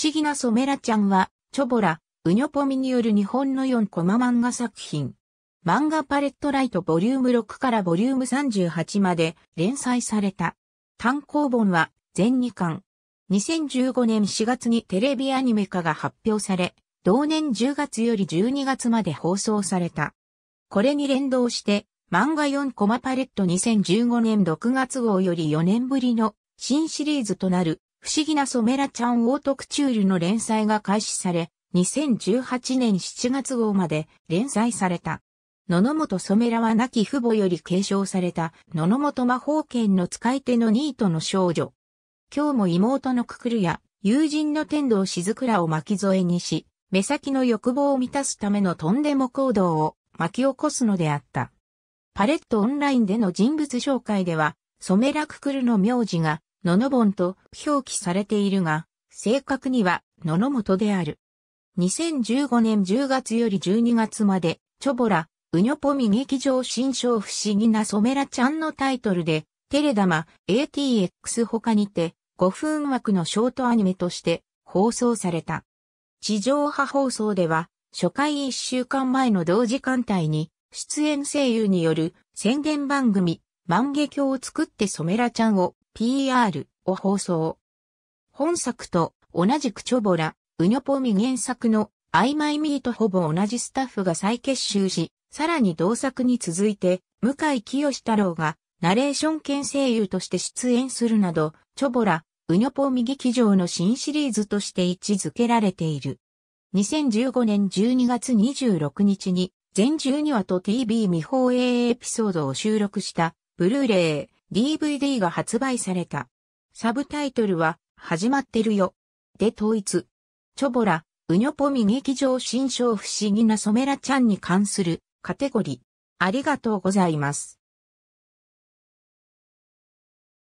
思議なソメラちゃんは、チョボラ、ウニョポミによる日本の4コマ漫画作品。漫画パレットライトボリューム6からボリューム38まで連載された。単行本は全2巻。2015年4月にテレビアニメ化が発表され、同年10月より12月まで放送された。これに連動して、漫画4コマパレット2015年6月号より4年ぶりの新シリーズとなる不思議なソメラちゃんオートクチュールの連載が開始され、2018年7月号まで連載された。野々本染ラは亡き父母より継承された野々本魔法剣の使い手のニートの少女。今日も妹のくくるや友人の天道しずくらを巻き添えにし、目先の欲望を満たすためのとんでも行動を巻き起こすのであった。パレットオンラインでの人物紹介では、染ラくくるの名字が野々本と表記されているが、正確には野々本である。2015年10月より12月まで、チョボラ、ウニョポミ劇場新章不思議なソメラちゃんのタイトルで、テレダマ ATX 他にて5分枠のショートアニメとして放送された。地上波放送では初回1週間前の同時間帯に出演声優による宣伝番組、万華鏡を作ってソメラちゃんを PR を放送。本作と同じくチョボラ、ウニョポミ原作の曖昧ミーとほぼ同じスタッフが再結集し、さらに同作に続いて、向井清太郎がナレーション兼声優として出演するなど、チョボラ、ウニョポミ劇場の新シリーズとして位置づけられている。2015年12月26日に、全12話と TV 未放映エピソードを収録した、ブルーレイ、DVD が発売された。サブタイトルは、始まってるよ。で統一。チョボラ、ウニョポミ劇場新章不思議なソメラちゃんに関するカテゴリー。ありがとうございます。